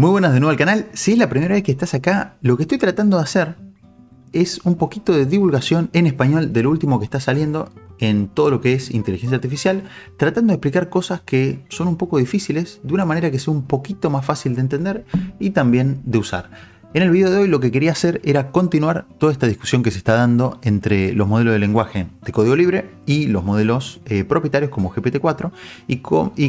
Muy buenas de nuevo al canal. Si es la primera vez que estás acá, lo que estoy tratando de hacer es un poquito de divulgación en español del último que está saliendo en todo lo que es inteligencia artificial, tratando de explicar cosas que son un poco difíciles de una manera que sea un poquito más fácil de entender y también de usar. En el video de hoy lo que quería hacer era continuar toda esta discusión que se está dando entre los modelos de lenguaje de código libre y los modelos eh, propietarios como GPT-4 y,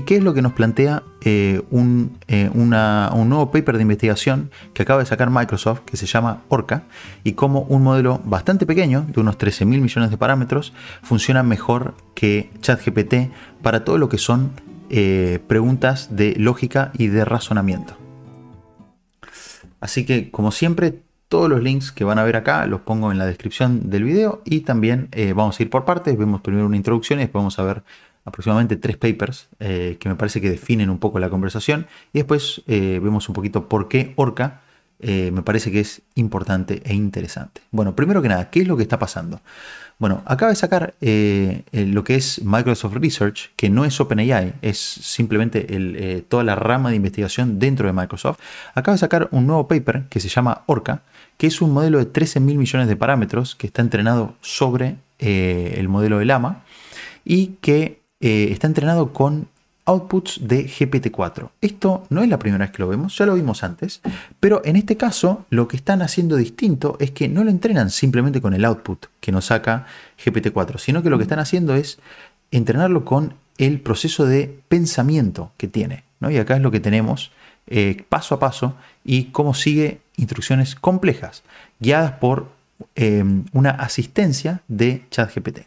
qué es lo que nos plantea eh, un, eh, un nuevo paper de investigación que acaba de sacar Microsoft que se llama Orca y cómo un modelo bastante pequeño de unos 13 mil millones de parámetros funciona mejor que ChatGPT para todo lo que son preguntas de lógica y de razonamiento. Así que, como siempre, todos los links que van a ver acá los pongo en la descripción del video y también eh, vamos a ir por partes. Vemos primero una introducción y después vamos a ver aproximadamente tres papers eh, que me parece que definen un poco la conversación. Y después eh, vemos un poquito por qué Orca eh, me parece que es importante e interesante. Bueno, primero que nada, ¿qué es lo que está pasando? Bueno, acaba de sacar eh, eh, lo que es Microsoft Research, que no es OpenAI, es simplemente toda la rama de investigación dentro de Microsoft. Acaba de sacar un nuevo paper que se llama Orca, que es un modelo de 13 mil millones de parámetros que está entrenado sobre el modelo de Lama y que está entrenado con outputs de GPT-4. Esto no es la primera vez que lo vemos, ya lo vimos antes, pero en este caso lo que están haciendo distinto es que no lo entrenan simplemente con el output que nos saca GPT-4, sino que lo que están haciendo es entrenarlo con el proceso de pensamiento que tiene. ¿no? Y acá es lo que tenemos eh, paso a paso y cómo sigue instrucciones complejas, guiadas por em, una asistencia de ChatGPT,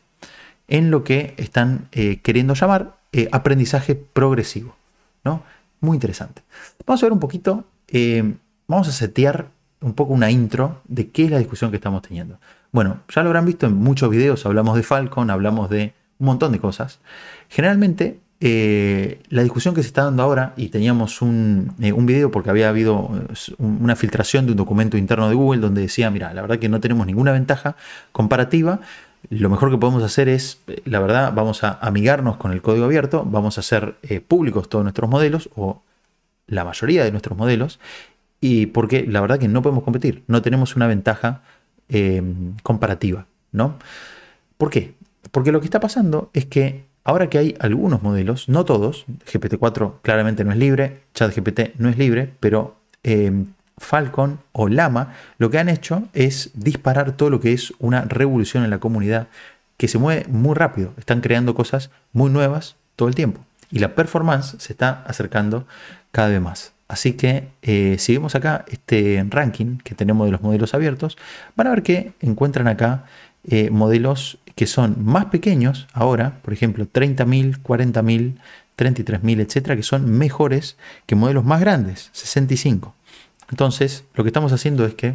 en lo que están eh, queriendo llamar eh, aprendizaje progresivo. ¿no? Muy interesante. Vamos a ver un poquito, eh, vamos a setear un poco una intro de qué es la discusión que estamos teniendo. Bueno, ya lo habrán visto en muchos videos, hablamos de Falcon, hablamos de un montón de cosas. Generalmente, eh, la discusión que se está dando ahora, y teníamos un, un video porque había habido una filtración de un documento interno de Google donde decía, mira, la verdad que no tenemos ninguna ventaja comparativa, lo mejor que podemos hacer es, eh, la verdad, vamos a amigarnos con el código abierto, vamos a hacer eh, públicos todos nuestros modelos o la mayoría de nuestros modelos, y porque la verdad que no podemos competir, no tenemos una ventaja em, comparativa, ¿no? ¿Por qué? Porque lo que está pasando es que ahora que hay algunos modelos, no todos, GPT-4 claramente no es libre, ChatGPT no es libre, pero em, Falcon o Lama, lo que han hecho es disparar todo lo que es una revolución en la comunidad que se mueve muy rápido. Están creando cosas muy nuevas todo el tiempo. Y la performance se está acercando cada vez más. Así que eh, si vemos acá este ranking que tenemos de los modelos abiertos, van a ver que encuentran acá eh, modelos que son más pequeños ahora, por ejemplo 30.000, 40.000, 33.000, etcétera, que son mejores que modelos más grandes, 65. Entonces, lo que estamos haciendo es que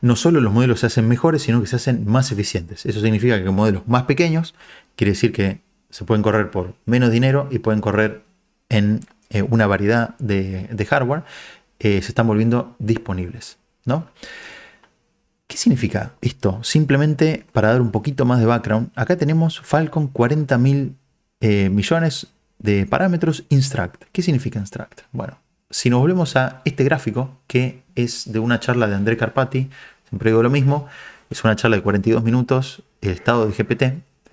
no solo los modelos se hacen mejores, sino que se hacen más eficientes. Eso significa que modelos más pequeños, quiere decir que se pueden correr por menos dinero y pueden correr en eh, una variedad de, hardware, eh, se están volviendo disponibles. ¿no? ¿Qué significa esto? Simplemente para dar un poquito más de background, acá tenemos Falcon 40.000 eh, millones de parámetros instruct. ¿Qué significa instruct? Bueno, si nos volvemos a este gráfico, que es de una charla de André Carpati, siempre digo lo mismo, es una charla de 42 minutos, el estado de GPT,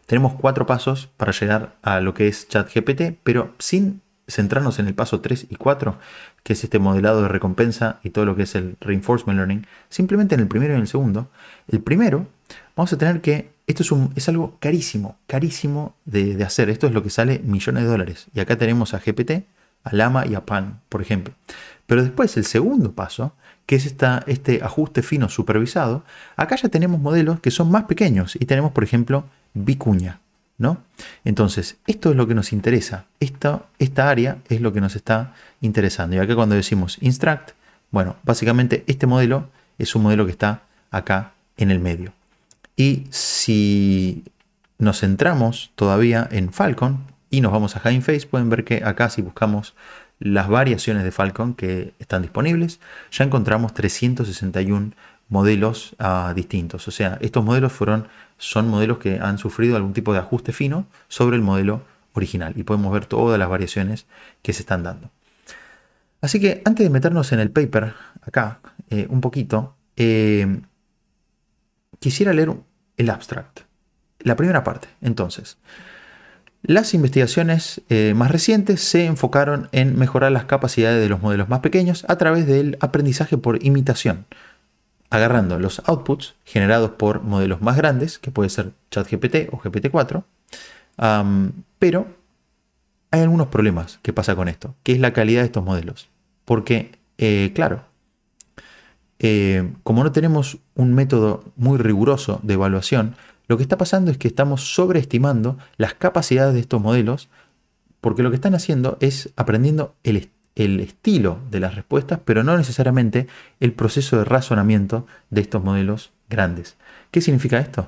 tenemos cuatro pasos para llegar a lo que es chat GPT, pero sin centrarnos en el paso 3 y 4, que es este modelado de recompensa y todo lo que es el reinforcement learning, simplemente en el primero y en el segundo. El primero, vamos a tener que, esto es, un, es algo carísimo, carísimo de, de hacer, esto es lo que sale millones de dólares. Y acá tenemos a GPT, a Lama y a Pan, por ejemplo. Pero después el segundo paso, que es este ajuste fino supervisado, acá ya tenemos modelos que son más pequeños y tenemos, por ejemplo, vicuña. ¿no? Entonces, esto es lo que nos interesa. Esta, esta área es lo que nos está interesando. Y acá cuando decimos instruct, bueno, básicamente este modelo es un modelo que está acá en el medio. Y si nos centramos todavía en Falcon, y nos vamos a High Face, pueden ver que acá si buscamos las variaciones de Falcon que están disponibles, ya encontramos 361 modelos ah, distintos. O sea, estos modelos fueron, son modelos que han sufrido algún tipo de ajuste fino sobre el modelo original y podemos ver todas las variaciones que se están dando. Así que antes de meternos en el paper, acá, eh, un poquito, eh, quisiera leer el abstract, la primera parte. Entonces, las investigaciones eh, más recientes se enfocaron en mejorar las capacidades de los modelos más pequeños a través del aprendizaje por imitación, agarrando los outputs generados por modelos más grandes, que puede ser ChatGPT o GPT-4, pero hay algunos problemas que pasa con esto, que es la calidad de estos modelos. Porque, eh, claro, eh, como no tenemos un método muy riguroso de evaluación, lo que está pasando es que estamos sobreestimando las capacidades de estos modelos porque lo que están haciendo es aprendiendo el, estilo de las respuestas, pero no necesariamente el proceso de razonamiento de estos modelos grandes. ¿Qué significa esto?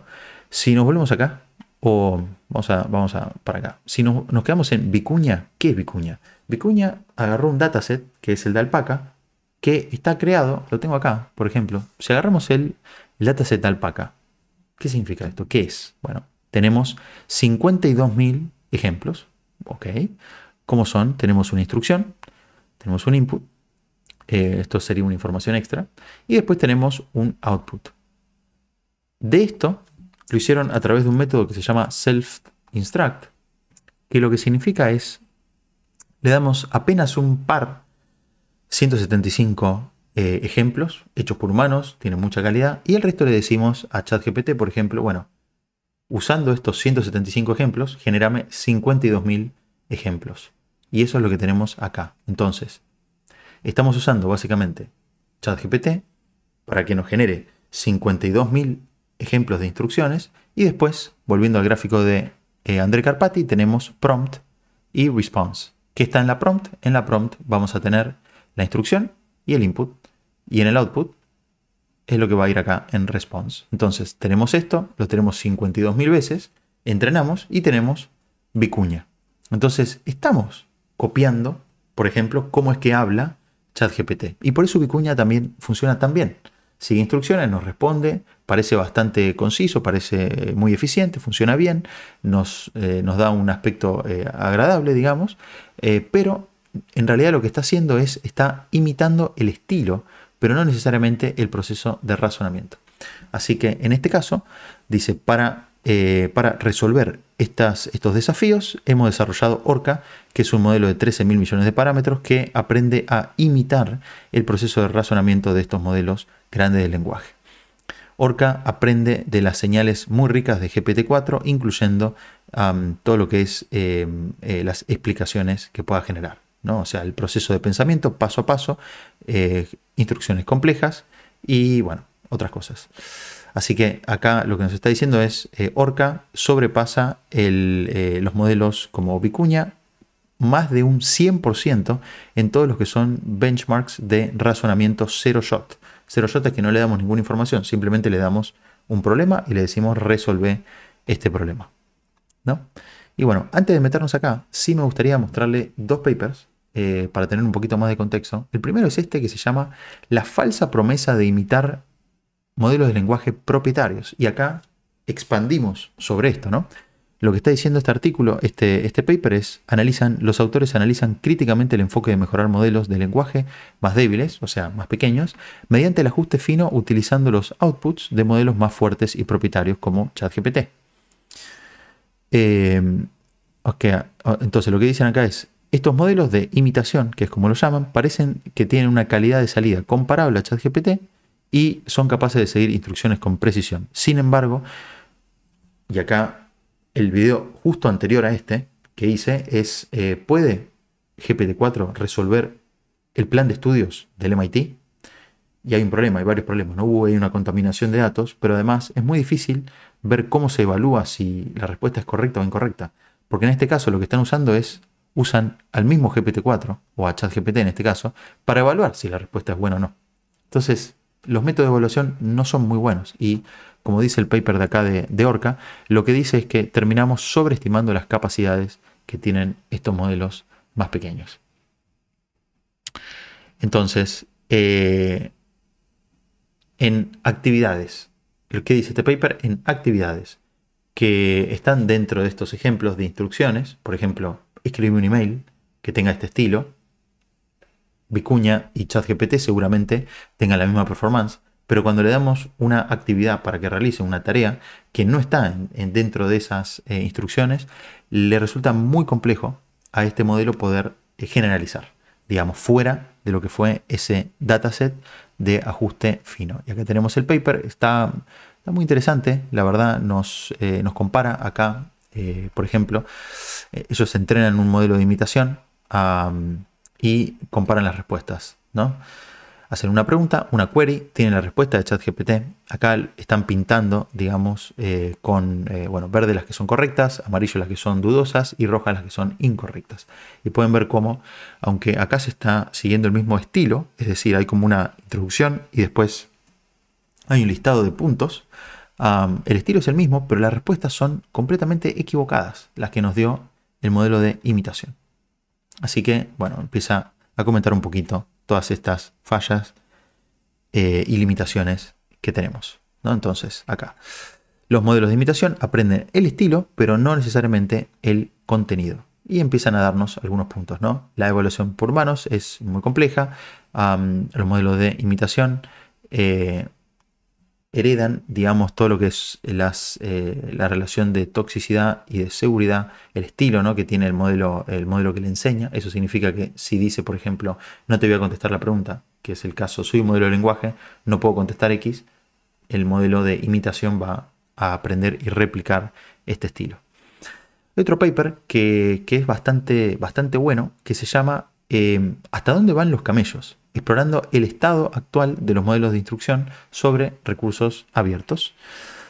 Si nos volvemos acá, o vamos a, vamos para acá, si nos, quedamos en Vicuña, ¿qué es Vicuña? Vicuña agarró un dataset, que es el de alpaca, que está creado, lo tengo acá, por ejemplo, si agarramos el, el dataset de alpaca, ¿Qué significa esto? ¿Qué es? Bueno, tenemos 52.000 ejemplos, ¿ok? ¿Cómo son? Tenemos una instrucción, tenemos un input, eh, esto sería una información extra, y después tenemos un output. De esto lo hicieron a través de un método que se llama self-instruct, que lo que significa es, le damos apenas un par, 175 eh, ejemplos hechos por humanos, tienen mucha calidad, y el resto le decimos a ChatGPT, por ejemplo, bueno, usando estos 175 ejemplos, generame 52.000 ejemplos. Y eso es lo que tenemos acá. Entonces, estamos usando básicamente ChatGPT para que nos genere 52.000 ejemplos de instrucciones y después, volviendo al gráfico de eh, André Carpati, tenemos prompt y response. ¿Qué está en la prompt? En la prompt vamos a tener la instrucción y el input. Y en el output es lo que va a ir acá en response. Entonces tenemos esto, lo tenemos 52.000 veces, entrenamos y tenemos vicuña. Entonces estamos copiando, por ejemplo, cómo es que habla ChatGPT. Y por eso vicuña también funciona tan bien. Sigue instrucciones, nos responde, parece bastante conciso, parece muy eficiente, funciona bien, nos, eh, nos da un aspecto eh, agradable, digamos, eh, pero en realidad lo que está haciendo es, está imitando el estilo pero no necesariamente el proceso de razonamiento. Así que en este caso, dice, para, eh, resolver estos desafíos hemos desarrollado Orca, que es un modelo de 13 mil millones de parámetros que aprende a imitar el proceso de razonamiento de estos modelos grandes del lenguaje. Orca aprende de las señales muy ricas de GPT-4, incluyendo todo lo que es eh, eh, las explicaciones que pueda generar. ¿no? O sea, el proceso de pensamiento paso a paso, eh, instrucciones complejas y, bueno, otras cosas. Así que acá lo que nos está diciendo es, que eh, Orca sobrepasa eh, los modelos como Vicuña más de un 100% en todos los que son benchmarks de razonamiento cero shot. Cero shot es que no le damos ninguna información, simplemente le damos un problema y le decimos resolver este problema. ¿no? Y bueno, antes de meternos acá, sí me gustaría mostrarle dos papers eh, para tener un poquito más de contexto. El primero es este que se llama la falsa promesa de imitar modelos de lenguaje propietarios. Y acá expandimos sobre esto, ¿no? Lo que está diciendo este artículo, este, este paper es, analizan, los autores analizan críticamente el enfoque de mejorar modelos de lenguaje más débiles, o sea, más pequeños, mediante el ajuste fino utilizando los outputs de modelos más fuertes y propietarios como ChatGPT. Eh, ah, entonces lo que dicen acá es, estos modelos de imitación, que es como lo llaman, parecen que tienen una calidad de salida comparable a ChatGPT y son capaces de seguir instrucciones con precisión. Sin embargo, y acá el video justo anterior a este que hice es, eh, ¿puede GPT-4 resolver el plan de estudios del MIT? Y hay un problema, hay varios problemas, ¿no? Hubo una contaminación de datos, pero además es muy difícil ver cómo se evalúa si la respuesta es correcta o incorrecta. Porque en este caso lo que están usando es usan al mismo GPT-4, o a ChatGPT en este caso, para evaluar si la respuesta es buena o no. Entonces, los métodos de evaluación no son muy buenos y, como dice el paper de acá de, Orca, lo que dice es que terminamos sobreestimando las capacidades que tienen estos modelos más pequeños. Entonces, eh, en actividades, lo que dice este paper, en actividades que están dentro de estos ejemplos de instrucciones, por ejemplo, escribe un email que tenga este estilo. Vicuña y ChatGPT seguramente tengan la misma performance, pero cuando le damos una actividad para que realice una tarea que no está dentro de esas eh, instrucciones, le resulta muy complejo a este modelo poder eh, generalizar, digamos, fuera de lo que fue ese dataset de ajuste fino. Y acá tenemos el paper, está, muy interesante, la verdad nos, eh, nos compara acá eh, por ejemplo, eh, ellos entrenan un modelo de imitación y comparan las respuestas, ¿no? Hacen una pregunta, una query, tienen la respuesta de ChatGPT. Acá están pintando, digamos, eh, con, bueno, verde las que son correctas, amarillo las que son dudosas y roja las que son incorrectas. Y pueden ver cómo, aunque acá se está siguiendo el mismo estilo, es decir, hay como una introducción y después hay un listado de puntos, el estilo es el mismo, pero las respuestas son completamente equivocadas, las que nos dio el modelo de imitación. Así que, bueno, empieza a comentar un poquito todas estas fallas eh, y limitaciones que tenemos. ¿no? Entonces, acá. Los modelos de imitación aprenden el estilo, pero no necesariamente el contenido. Y empiezan a darnos algunos puntos, ¿no? La evaluación por manos es muy compleja. los modelos de imitación eh, heredan, digamos, todo lo que es eh, la relación de toxicidad y de seguridad, el estilo ¿no? que tiene el modelo, el modelo que le enseña. Eso significa que si dice, por ejemplo, no te voy a contestar la pregunta, que es el caso, soy un modelo de lenguaje, no puedo contestar X, el modelo de imitación va a aprender y replicar este estilo. Otro paper que, es bastante, bastante bueno, que se llama Em, hasta dónde van los camellos, explorando el estado actual de los modelos de instrucción sobre recursos abiertos.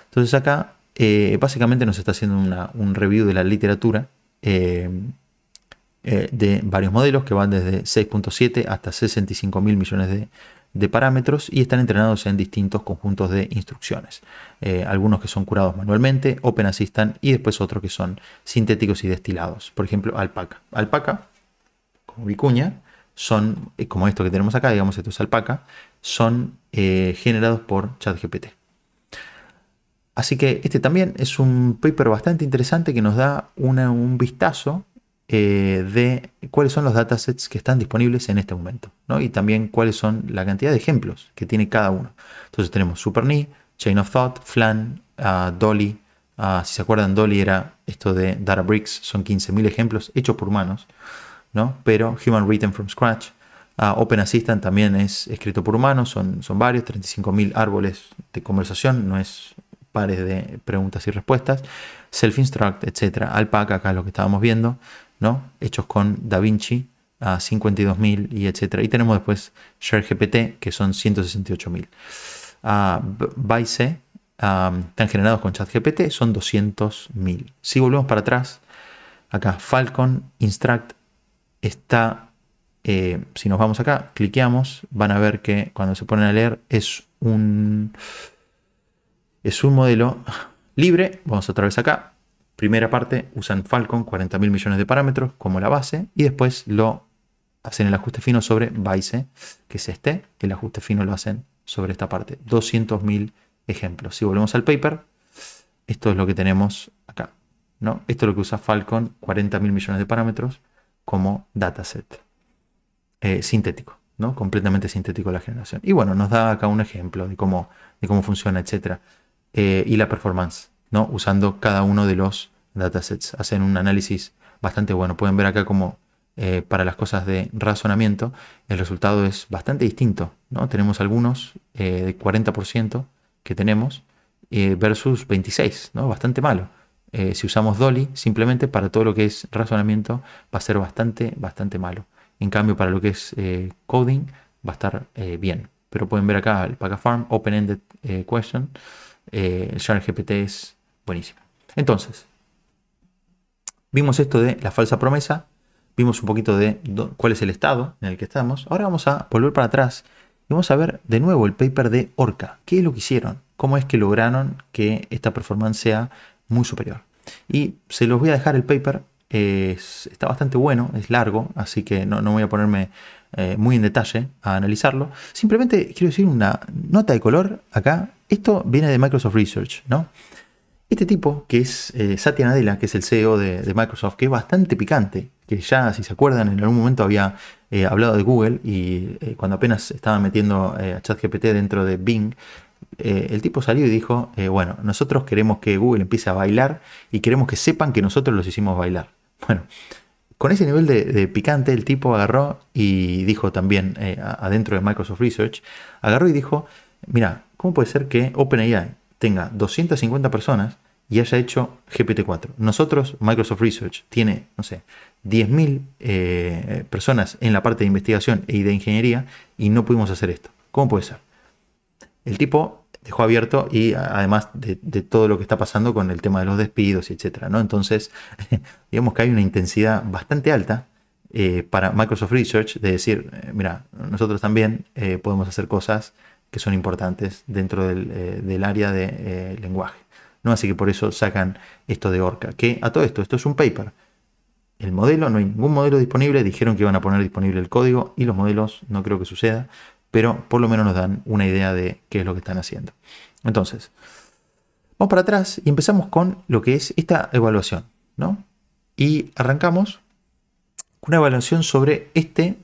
Entonces acá eh, básicamente nos está haciendo un review de la literatura em, eh, de varios modelos que van desde 6.7 hasta 65 mil millones de, parámetros y están entrenados en distintos conjuntos de instrucciones. Eh, algunos que son curados manualmente, Open Assistant y después otros que son sintéticos y destilados. Por ejemplo, Alpaca. Alpaca vicuña son, eh, como esto que tenemos acá, digamos esto es alpaca, son eh, generados por ChatGPT. Así que este también es un paper bastante interesante que nos da un vistazo eh, de cuáles son los datasets que están disponibles en este momento, y también cuáles son la cantidad de ejemplos que tiene cada uno. Entonces tenemos SuperNI, Chain of Thought, Flan, ah, Dolly. Ah, si se acuerdan, Dolly era esto de Databricks, son 15.000 ejemplos hechos por humanos. Pero Human Written from Scratch. Ah, Open Assistant también es escrito por humanos, son, son varios, 35.000 árboles de conversación, no es pares de preguntas y respuestas. Self-instruct, etc. Alpaca, acá es lo que estábamos viendo, ¿no? Hechos con DaVinci, a 52.000 y etcétera. Y tenemos después ShareGPT, que son 168.000. Uh, Vice, están generados con ChatGPT, son 200.000. Si volvemos para atrás, acá Falcon, Instruct, está, eh, si nos vamos acá, cliqueamos, van a ver que cuando se ponen a leer es un, es un modelo libre. Vamos otra vez acá. Primera parte, usan Falcon, 40.000 millones de parámetros como la base y después lo hacen el ajuste fino sobre Vice, ¿eh? que es este. El ajuste fino lo hacen sobre esta parte. 200.000 ejemplos. Si volvemos al paper, esto es lo que tenemos acá. ¿no? Esto es lo que usa Falcon, 40.000 millones de parámetros como dataset eh, sintético, ¿no? completamente sintético la generación. Y bueno, nos da acá un ejemplo de cómo, de cómo funciona, etc. Eh, y la performance, ¿no? usando cada uno de los datasets. Hacen un análisis bastante bueno. Pueden ver acá como eh, para las cosas de razonamiento el resultado es bastante distinto. ¿no? Tenemos algunos de 40% que tenemos versus 26, ¿no? bastante malo. Eh, si usamos Dolly, simplemente para todo lo que es razonamiento va a ser bastante, bastante malo. En cambio, para lo que es eh, coding va a estar eh, bien. Pero pueden ver acá el PacaFarm, Open-Ended Question, el GPT es buenísimo. Entonces, vimos esto de la falsa promesa, vimos un poquito de cuál es el estado en el que estamos. Ahora vamos a volver para atrás y vamos a ver de nuevo el paper de Orca. ¿Qué es lo que hicieron? ¿Cómo es que lograron que esta performance sea muy superior. Y se los voy a dejar el paper, está bastante bueno, es largo, así que no, voy a ponerme eh, muy en detalle a analizarlo. Simplemente quiero decir una nota de color acá. Esto viene de Microsoft Research, ¿no? Este tipo, que es eh, Satya Nadella, que es el CEO de, Microsoft, que es bastante picante, que ya, si se acuerdan, en algún momento había eh, hablado de Google y cuando apenas estaba metiendo a ChatGPT dentro de Bing, eh, el tipo salió y dijo, eh, bueno, nosotros queremos que Google empiece a bailar y queremos que sepan que nosotros los hicimos bailar. Bueno, con ese nivel de, picante el tipo agarró y dijo también eh, adentro de Microsoft Research, agarró y dijo, mira, ¿cómo puede ser que OpenAI tenga 250 personas y haya hecho GPT-4? Nosotros, Microsoft Research, tiene, no sé, 10.000 personas en la parte de investigación y e de ingeniería y no pudimos hacer esto. ¿Cómo puede ser? el tipo dejó abierto y además de, todo lo que está pasando con el tema de los despidos, y etcétera, ¿no? Entonces, digamos que hay una intensidad bastante alta eh, para Microsoft Research de decir, eh, mira, nosotros también eh, podemos hacer cosas que son importantes dentro del, área de lenguaje, ¿no? Así que por eso sacan esto de Orca, que a todo esto, esto es un paper. El modelo, no hay ningún modelo disponible, dijeron que iban a poner disponible el código y los modelos, no creo que suceda, pero por lo menos nos dan una idea de qué es lo que están haciendo. Entonces, vamos para atrás y empezamos con lo que es esta evaluación, ¿no? Y arrancamos con una evaluación sobre este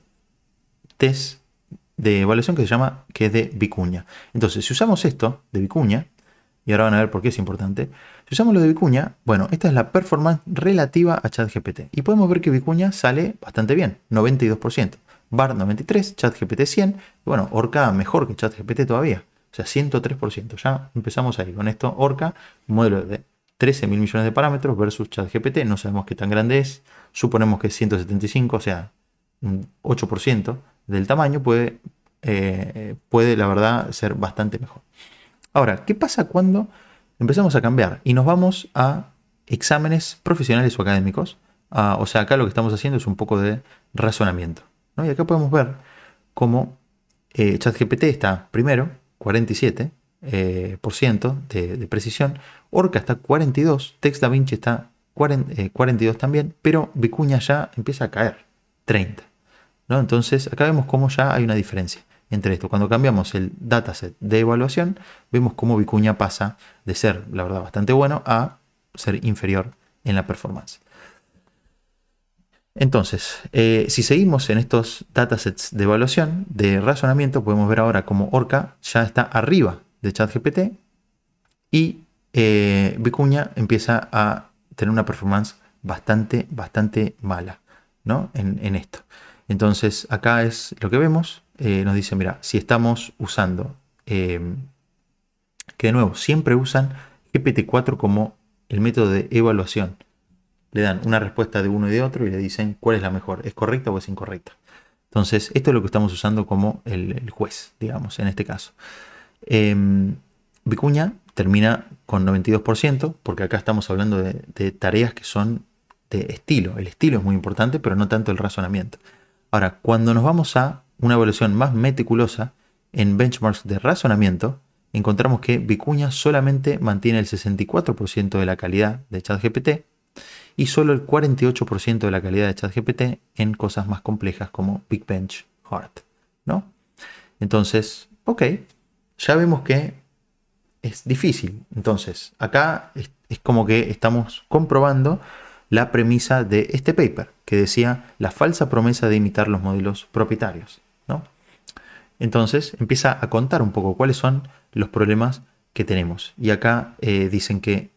test de evaluación que se llama, que es de Vicuña. Entonces, si usamos esto de Vicuña, y ahora van a ver por qué es importante, si usamos lo de Vicuña, bueno, esta es la performance relativa a ChatGPT. Y podemos ver que Vicuña sale bastante bien, 92%. BAR 93, ChatGPT 100, bueno, Orca mejor que ChatGPT todavía, o sea, 103%, ya empezamos ahí con esto, Orca, un modelo de 13.000 millones de parámetros versus ChatGPT, no sabemos qué tan grande es, suponemos que es 175, o sea, un 8% del tamaño puede, eh, puede, la verdad, ser bastante mejor. Ahora, ¿qué pasa cuando empezamos a cambiar y nos vamos a exámenes profesionales o académicos? Ah, o sea, acá lo que estamos haciendo es un poco de razonamiento. Y acá podemos ver cómo eh, ChatGPT está primero, 47% eh, de, precisión, Orca está 42, text Vinci está 42 eh, también, pero Vicuña ya empieza a caer, 30. ¿no? Entonces acá vemos cómo ya hay una diferencia entre esto. Cuando cambiamos el dataset de evaluación, vemos cómo Vicuña pasa de ser, la verdad, bastante bueno a ser inferior en la performance. Entonces, eh, si seguimos en estos datasets de evaluación, de razonamiento, podemos ver ahora como Orca ya está arriba de ChatGPT y eh, Vicuña empieza a tener una performance bastante, bastante mala ¿no? en, esto. Entonces, acá es lo que vemos. Eh, nos dice, mira, si estamos usando, em, que de nuevo, siempre usan GPT-4 como el método de evaluación le dan una respuesta de uno y de otro y le dicen cuál es la mejor, es correcta o es incorrecta. Entonces, esto es lo que estamos usando como el, juez, digamos, en este caso. Em, Vicuña termina con 92%, porque acá estamos hablando de, de, tareas que son de estilo. El estilo es muy importante, pero no tanto el razonamiento. Ahora, cuando nos vamos a una evaluación más meticulosa en benchmarks de razonamiento, encontramos que Vicuña solamente mantiene el 64% de la calidad de ChatGPT y solo el 48% de la calidad de ChatGPT en cosas más complejas como Big Bench Heart, ¿no? Entonces, ok, ya vemos que es difícil. Entonces, acá es, como que estamos comprobando la premisa de este paper, que decía la falsa promesa de imitar los modelos propietarios, ¿no? Entonces, empieza a contar un poco cuáles son los problemas que tenemos. Y acá eh, dicen que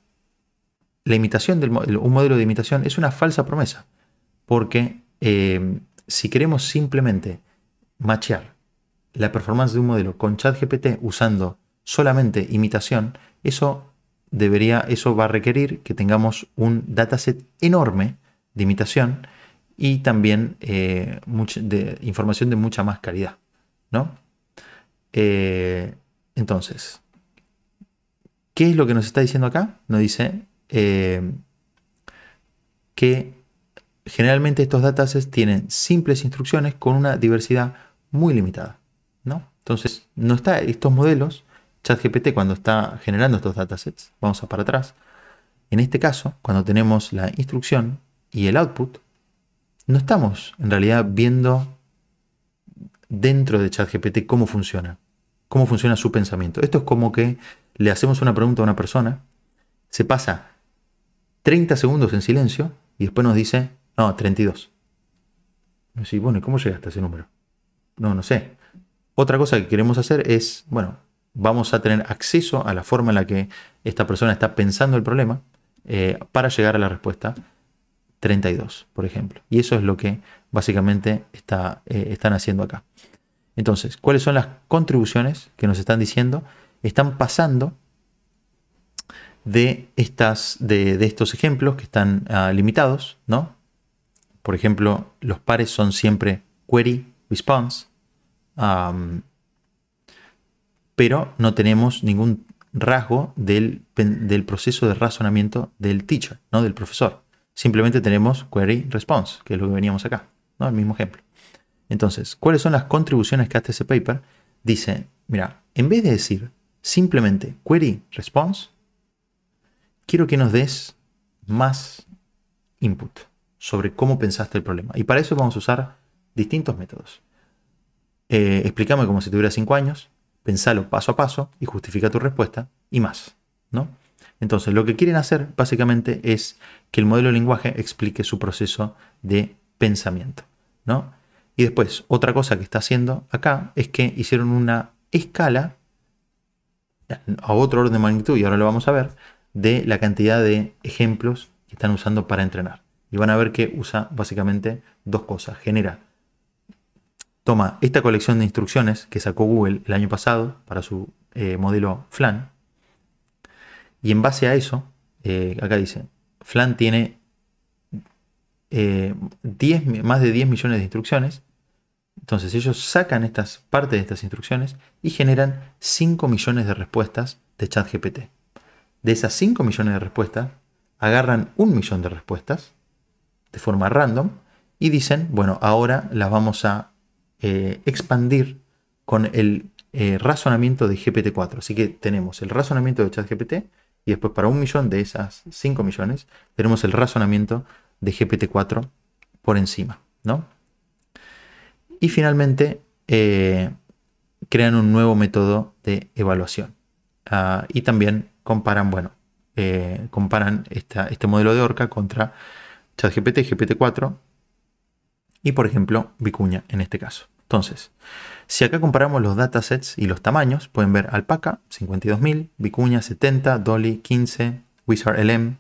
la imitación del, un modelo de imitación es una falsa promesa, porque eh, si queremos simplemente machear la performance de un modelo con ChatGPT usando solamente imitación, eso debería, eso va a requerir que tengamos un dataset enorme de imitación y también eh, de, información de mucha más calidad, ¿no? Eh, entonces, ¿qué es lo que nos está diciendo acá? Nos dice eh, que generalmente estos datasets tienen simples instrucciones con una diversidad muy limitada. ¿no? Entonces, no está estos modelos, ChatGPT cuando está generando estos datasets, vamos a para atrás, en este caso, cuando tenemos la instrucción y el output, no estamos en realidad viendo dentro de ChatGPT cómo funciona, cómo funciona su pensamiento. Esto es como que le hacemos una pregunta a una persona, se pasa 30 segundos en silencio y después nos dice, no, 32. Y bueno, cómo llegaste a ese número? No, no sé. Otra cosa que queremos hacer es, bueno, vamos a tener acceso a la forma en la que esta persona está pensando el problema eh, para llegar a la respuesta 32, por ejemplo. Y eso es lo que básicamente está, eh, están haciendo acá. Entonces, ¿cuáles son las contribuciones que nos están diciendo? Están pasando de, estas, de, estos ejemplos que están ah, limitados, ¿no? Por ejemplo, los pares son siempre query, response, pero no tenemos ningún rasgo del, del, proceso de razonamiento del teacher, ¿no? del profesor. Simplemente tenemos query response, que es lo que veníamos acá, ¿no? el mismo ejemplo. Entonces, ¿cuáles son las contribuciones que hace ese paper? Dice, mira, en vez de decir simplemente query response, quiero que nos des más input sobre cómo pensaste el problema. Y para eso vamos a usar distintos métodos. Eh, explícame como si tuviera 5 años, pensalo paso a paso y justifica tu respuesta y más, ¿no? Entonces, lo que quieren hacer básicamente es que el modelo de lenguaje explique su proceso de pensamiento, ¿no? Y después, otra cosa que está haciendo acá es que hicieron una escala a otro orden de magnitud, y ahora lo vamos a ver, de la cantidad de ejemplos que están usando para entrenar. Y van a ver que usa básicamente dos cosas. Genera, toma esta colección de instrucciones que sacó Google el año pasado para su eh, modelo Flan. Y en base a eso, eh, acá dice, Flan tiene eh, más de 10 millones de instrucciones. Entonces ellos sacan estas partes de estas instrucciones y generan 5 millones de respuestas de ChatGPT de esas 5 millones de respuestas, agarran un millón de respuestas de forma random y dicen, bueno, ahora las vamos a eh, expandir con el eh, razonamiento de GPT-4. Así que tenemos el razonamiento de ChatGPT y después para un millón de esas 5 millones tenemos el razonamiento de GPT-4 por encima, ¿no? Y finalmente eh, crean un nuevo método de evaluación ah, y también comparan, bueno, eh, comparan este modelo de Orca contra ChatGPT, GPT-4 y, por ejemplo, Vicuña en este caso. Entonces, si acá comparamos los datasets y los tamaños, pueden ver Alpaca 52.000, Vicuña 70, Dolly 15, Wizard LM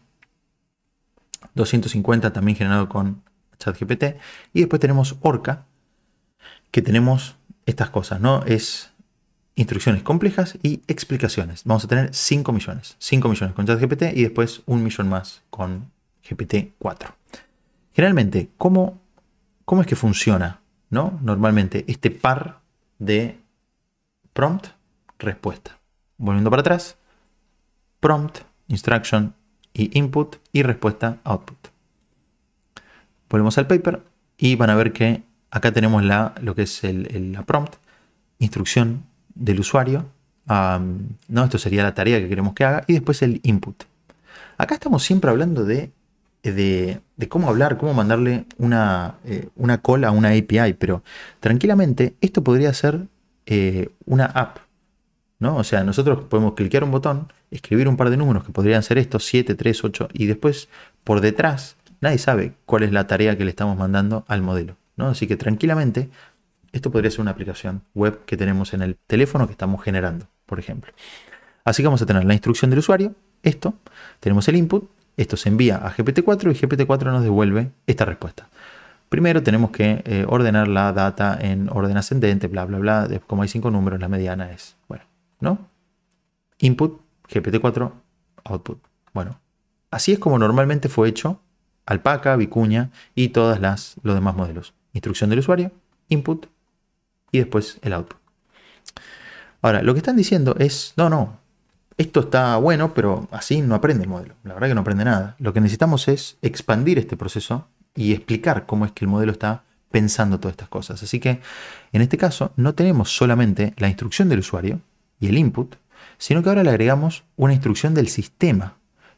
250 también generado con ChatGPT y después tenemos Orca que tenemos estas cosas, ¿no? Es instrucciones complejas y explicaciones. Vamos a tener 5 millones. 5 millones con ChatGPT y después un millón más con GPT-4. Generalmente, ¿cómo, ¿cómo es que funciona ¿no? normalmente este par de prompt, respuesta? Volviendo para atrás, prompt, instruction y input y respuesta, output. Volvemos al paper y van a ver que acá tenemos la, lo que es la prompt, instrucción, del usuario. no, esto sería la tarea que queremos que haga. Y después el input. Acá estamos siempre hablando de, cómo hablar, cómo mandarle una, cola eh, una call a una API, pero tranquilamente esto podría ser eh, una app. ¿no? O sea, nosotros podemos clicar un botón, escribir un par de números que podrían ser estos, 7, 3, 8, y después por detrás nadie sabe cuál es la tarea que le estamos mandando al modelo. ¿no? Así que tranquilamente esto podría ser una aplicación web que tenemos en el teléfono que estamos generando, por ejemplo. Así que vamos a tener la instrucción del usuario, esto, tenemos el input, esto se envía a GPT-4 y GPT-4 nos devuelve esta respuesta. Primero tenemos que eh, ordenar la data en orden ascendente, bla, bla, bla. como hay cinco números, la mediana es, bueno, ¿no? Input, GPT-4, output. Bueno, así es como normalmente fue hecho Alpaca, Vicuña y todas las los demás modelos. Instrucción del usuario, input, y después el output. Ahora, lo que están diciendo es, no, no, esto está bueno, pero así no aprende el modelo. La verdad que no aprende nada. Lo que necesitamos es expandir este proceso y explicar cómo es que el modelo está pensando todas estas cosas. Así que en este caso no tenemos solamente la instrucción del usuario y el input, sino que ahora le agregamos una instrucción del sistema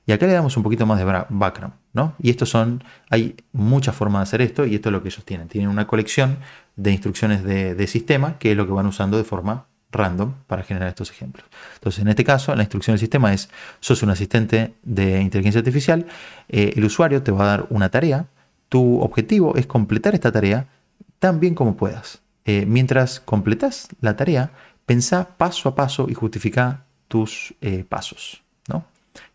y acá le damos un poquito más de background, ¿no? Y estos son, hay muchas formas de hacer esto y esto es lo que ellos tienen. Tienen una colección de instrucciones de, sistema que es lo que van usando de forma random para generar estos ejemplos. Entonces, en este caso, la instrucción del sistema es, sos un asistente de inteligencia artificial, eh, el usuario te va a dar una tarea, tu objetivo es completar esta tarea tan bien como puedas. Eh, mientras completas la tarea, pensá paso a paso y justifica tus eh, pasos.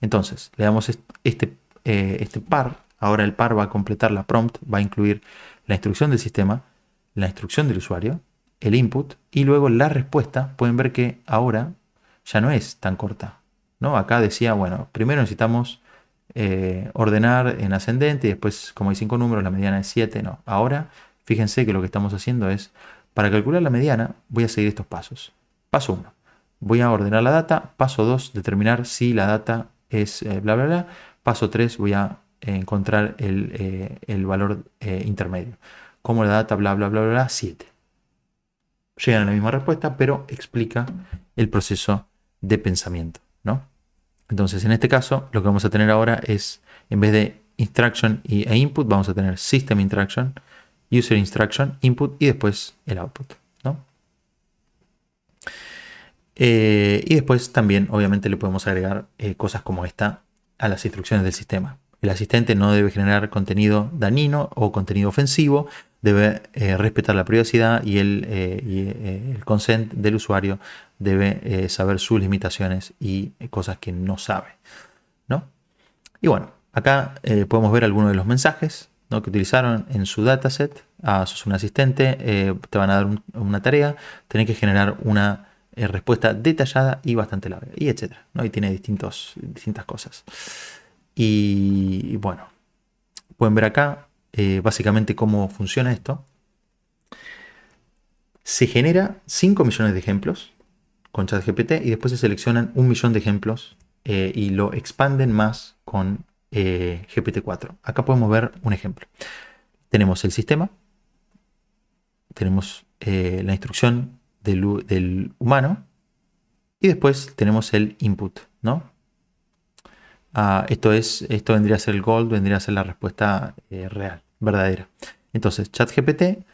Entonces, le damos este, eh, este par. Ahora el par va a completar la prompt, va a incluir la instrucción del sistema, la instrucción del usuario, el input y luego la respuesta. Pueden ver que ahora ya no es tan corta. ¿no? Acá decía, bueno, primero necesitamos eh, ordenar en ascendente y después, como hay cinco números, la mediana es 7. No, ahora fíjense que lo que estamos haciendo es, para calcular la mediana, voy a seguir estos pasos. Paso 1, voy a ordenar la data. Paso 2, determinar si la data es eh, bla, bla, bla. Paso 3 voy a encontrar el, eh, valor eh, intermedio. Como la data, bla, bla, bla, bla, 7. Llegan a la misma respuesta, pero explica el proceso de pensamiento, ¿no? Entonces, en este caso, lo que vamos a tener ahora es, en vez de instruction y, e input, vamos a tener system instruction, user instruction, input y después el output, ¿no? Eh, y después también, obviamente, le podemos agregar eh, cosas como esta a las instrucciones del sistema. El asistente no debe generar contenido dañino o contenido ofensivo, debe eh, respetar la privacidad y el, consent del usuario debe saber sus limitaciones y cosas que no sabe. ¿no? Y bueno, acá podemos ver algunos de los mensajes que utilizaron en su dataset. Ah, sos un asistente, te van a dar una tarea, tenés que generar una eh, respuesta detallada y bastante larga, y etcétera. ¿no? Y tiene distintos, distintas cosas. Y, bueno, pueden ver acá eh, básicamente cómo funciona esto. Se genera 5 millones de ejemplos con ChatGPT y después se seleccionan un millón de ejemplos eh, y lo expanden más con GPT-4. Acá podemos ver un ejemplo. Tenemos el sistema, tenemos la instrucción del, humano. Y después tenemos el input, ¿no? Ah, esto, es, esto vendría a ser el gold, vendría a ser la respuesta eh, real, verdadera. Entonces, ChatGPT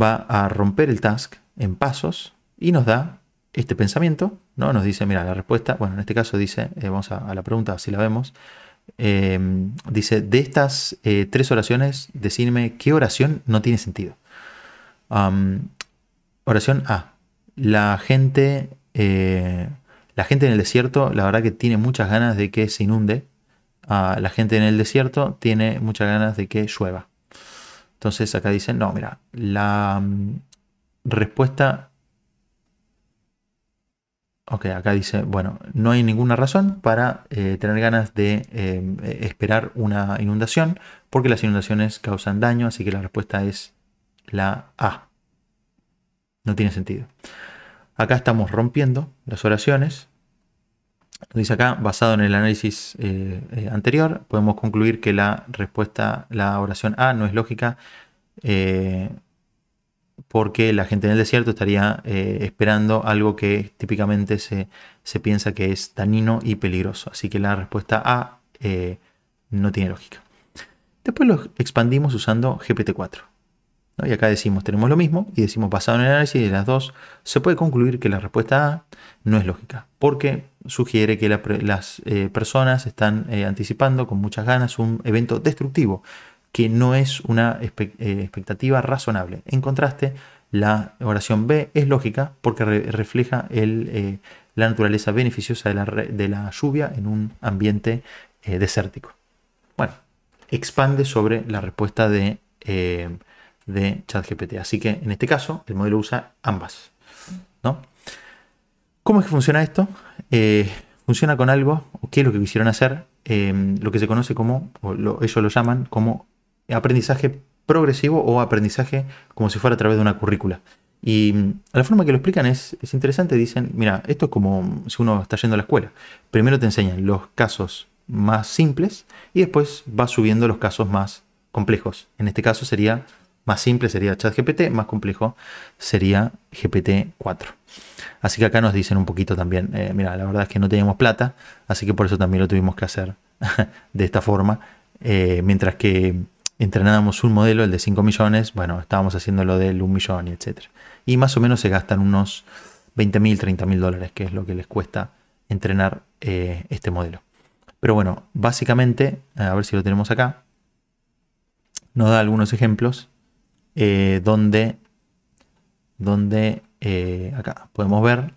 va a romper el task en pasos y nos da este pensamiento, ¿no? Nos dice, mira, la respuesta, bueno, en este caso dice, eh, vamos a, la pregunta, si la vemos, em, dice, de estas eh, tres oraciones, decime qué oración no tiene sentido. oración A, la gente, eh, la gente en el desierto, la verdad que tiene muchas ganas de que se inunde. Ah, la gente en el desierto tiene muchas ganas de que llueva. Entonces acá dice, no, mira, la mm, respuesta... Ok, acá dice, bueno, no hay ninguna razón para eh, tener ganas de eh, esperar una inundación, porque las inundaciones causan daño, así que la respuesta es la A. No tiene sentido. Acá estamos rompiendo las oraciones. Dice acá, basado en el análisis eh, eh, anterior, podemos concluir que la respuesta, la oración A no es lógica eh, porque la gente en el desierto estaría esperando algo que típicamente se, piensa que es tanino y peligroso. Así que la respuesta A no tiene lógica. Después lo expandimos usando GPT-4. Y acá decimos, tenemos lo mismo y decimos, basado en el análisis de las dos, se puede concluir que la respuesta A no es lógica, porque sugiere que las eh, personas están eh, anticipando con muchas ganas un evento destructivo, que no es una eh, expectativa razonable. En contraste, la oración B es lógica porque refleja el, la naturaleza beneficiosa de la, de la, lluvia en un ambiente desértico. Bueno, expande sobre la respuesta de de ChatGPT. Así que en este caso el modelo usa ambas. ¿no? ¿Cómo es que funciona esto? Eh, funciona con algo, o qué es lo que quisieron hacer, em, lo que se conoce como, ellos lo llaman como aprendizaje progresivo o aprendizaje como si fuera a través de una currícula. Y mm, la forma que lo explican es, es interesante, dicen, mira, esto es como si uno está yendo a la escuela. Primero te enseñan los casos más simples y después vas subiendo los casos más complejos. En este caso sería más simple sería ChatGPT, más complejo sería GPT-4. Así que acá nos dicen un poquito también, eh, mira, la verdad es que no teníamos plata, así que por eso también lo tuvimos que hacer de esta forma. Eh, mientras que entrenábamos un modelo, el de 5 millones, bueno, estábamos haciendo lo del 1 millón y etcétera. Y más o menos se gastan unos 20 mil, 30 mil dólares, que es lo que les cuesta entrenar eh, este modelo. Pero bueno, básicamente, a ver si lo tenemos acá, nos da algunos ejemplos eh, donde, donde eh, acá podemos ver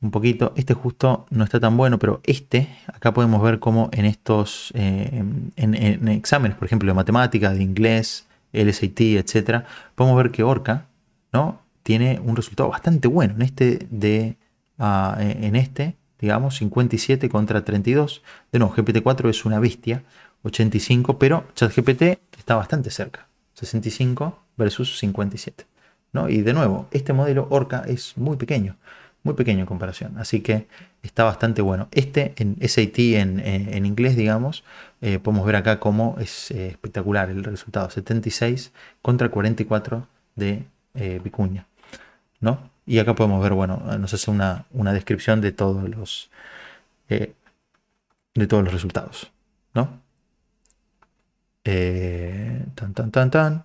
un poquito, este justo no está tan bueno, pero este, acá podemos ver como en estos, eh, en, exámenes, por ejemplo, de matemáticas, de inglés, LSAT, etcétera, podemos ver que Orca, ¿no? Tiene un resultado bastante bueno en este de, ah, en este, digamos, 57 contra 32. De nuevo, GPT-4 es una bestia, 85, pero ChatGPT está bastante cerca. 65 versus 57. ¿no? Y de nuevo, este modelo Orca es muy pequeño, muy pequeño en comparación, así que está bastante bueno. Este en SAT eh, en, inglés, digamos, eh, podemos ver acá cómo es eh, espectacular el resultado, 76 contra 44 de Vicuña. ¿no? Y acá podemos ver, bueno, nos hace una, una descripción de todos los, de todos los resultados. ¿no? Eh, tan, tan, tan, tan.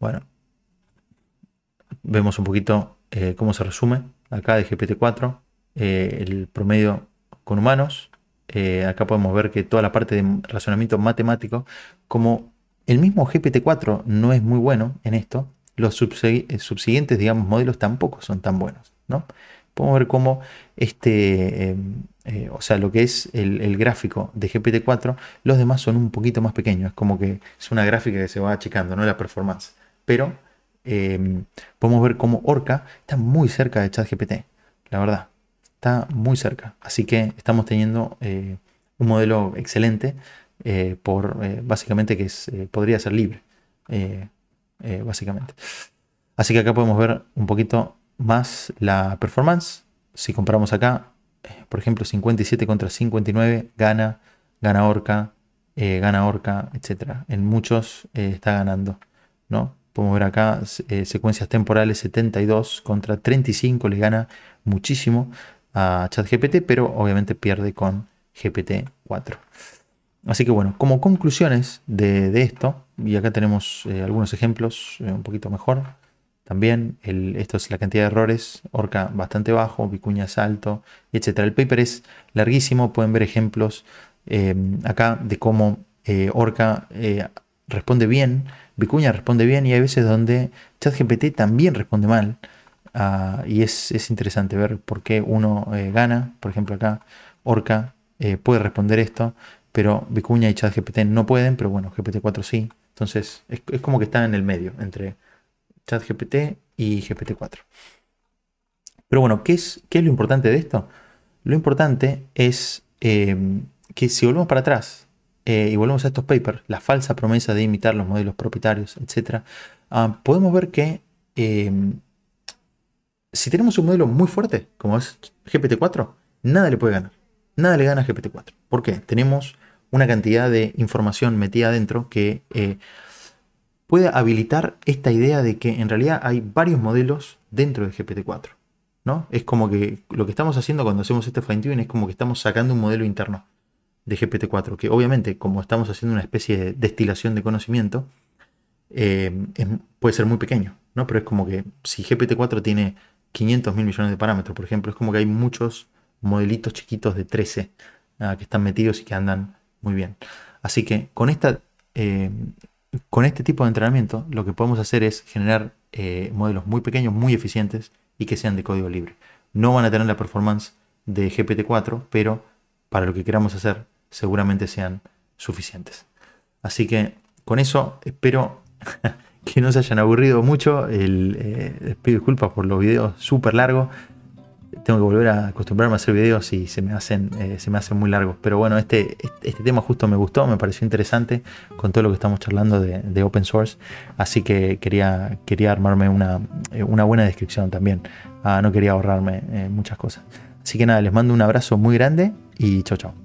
Bueno, vemos un poquito eh, cómo se resume acá de GPT-4, eh, el promedio con humanos. acá podemos ver que toda la parte de razonamiento matemático, como el mismo GPT-4 no es muy bueno en esto, los subsiguientes, digamos, modelos tampoco son tan buenos, ¿no? podemos ver cómo este, em, eh, o sea, lo que es el, gráfico de GPT-4, los demás son un poquito más pequeños, es como que es una gráfica que se va achicando, ¿no? La performance. Pero em, podemos ver cómo Orca está muy cerca de ChatGPT, la verdad, está muy cerca. Así que estamos teniendo eh, un modelo excelente, eh, por básicamente que podría ser libre, básicamente. Así que acá podemos ver un poquito más la performance. Si compramos acá, eh, por ejemplo, 57 contra 59, gana, gana Orca, eh, gana Orca, etc. En muchos eh, está ganando, ¿no? Podemos ver acá secuencias temporales 72 contra 35, le gana muchísimo a ChatGPT, pero obviamente pierde con GPT-4. Así que bueno, como conclusiones de, de, esto, y acá tenemos algunos ejemplos un poquito mejor, también, esto es la cantidad de errores, Orca bastante bajo, Vicuña alto, etc. El paper es larguísimo, pueden ver ejemplos em, acá de cómo eh, Orca eh, responde bien, Vicuña responde bien y hay veces donde ChatGPT también responde mal. Ah, y es, interesante ver por qué uno eh, gana. Por ejemplo, acá Orca puede responder esto, pero Vicuña y ChatGPT no pueden, pero bueno, GPT-4 sí. Entonces, es, es como que está en el medio entre ChatGPT y GPT-4. Pero bueno, ¿qué es, ¿qué es, lo importante de esto? Lo importante es em, que si volvemos para atrás eh, y volvemos a estos papers, la falsa promesa de imitar los modelos propietarios, etc., ah, podemos ver que em, si tenemos un modelo muy fuerte, como es GPT-4, nada le puede ganar. Nada le gana a GPT-4. ¿Por qué? Tenemos una cantidad de información metida adentro que eh, puede habilitar esta idea de que en realidad hay varios modelos dentro de GPT-4. ¿no? Es como que lo que estamos haciendo cuando hacemos este fine tuning es como que estamos sacando un modelo interno de GPT-4, que obviamente como estamos haciendo una especie de destilación de conocimiento, eh, puede ser muy pequeño, ¿no? pero es como que si GPT-4 tiene 500 mil millones de parámetros, por ejemplo, es como que hay muchos modelitos chiquitos de 13 ah, que están metidos y que andan muy bien. Así que con esta eh, con este tipo de entrenamiento lo que podemos hacer es generar eh, modelos muy pequeños, muy eficientes y que sean de código libre. No van a tener la performance de GPT-4, pero para lo que queramos hacer seguramente sean suficientes. Así que con eso espero que no se hayan aburrido mucho. El, eh, les pido disculpas por los videos súper largos tengo que volver a acostumbrarme a hacer videos y se me hacen, eh, se me hacen muy largos. Pero bueno, este, este, este tema justo me gustó, me pareció interesante con todo lo que estamos charlando de, open source. Así que quería, quería armarme una, eh, buena descripción también. Ah, no quería ahorrarme eh, muchas cosas. Así que nada, les mando un abrazo muy grande y chao chao.